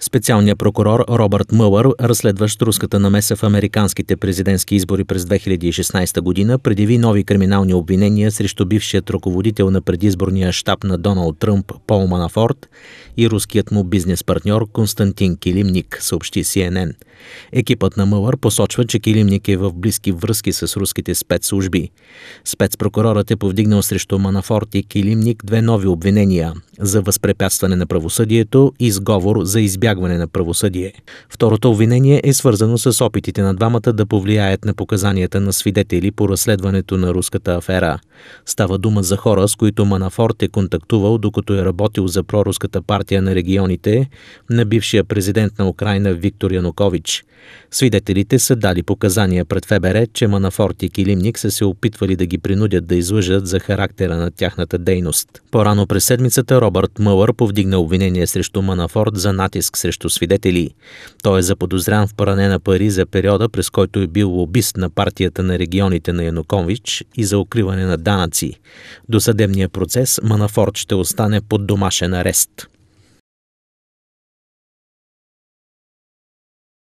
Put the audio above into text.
Специалният прокурор Робърт Мълър, разследващ руската намеса в американските президентски избори през 2016 година, предяви нови криминални обвинения срещу бившият ръководител на предизборния щаб на Доналд Тръмп Пол Манафорт и руският му бизнес партньор Константин Килимник, съобщи CNN. Екипът на Мълър посочва, че Килимник е в близки връзки с руските спецслужби. Спецпрокурорът е повдигнал срещу Манафорт и Килимник две нови обвинения – за възпрепятстване на правосъдието и сговор за избягване избягване на правосъдие. Второто обвинение е свързано с опитите на двамата да повлияят на показанията на свидетели по разследването на руската афера. Става дума за хора, с които Манафорт е контактувал, докато е работил за проруската партия на регионите на бившия президент на Украина Виктор Янукович. Свидетелите са дали показания пред ФБР, че Манафорт и Килимник са се опитвали да ги принудят да излъжат за характера на тяхната дейност. По-рано през седмицата Робърт Мълър повдигна обвинение срещу Манафорт за натиск иск срещу свидетели. Той е заподозрян в пране на пари за периода, през който е бил лобист на партията на регионите на Янукович и за укриване на данъци. До съдебния процес Манафорт ще остане под домашен арест.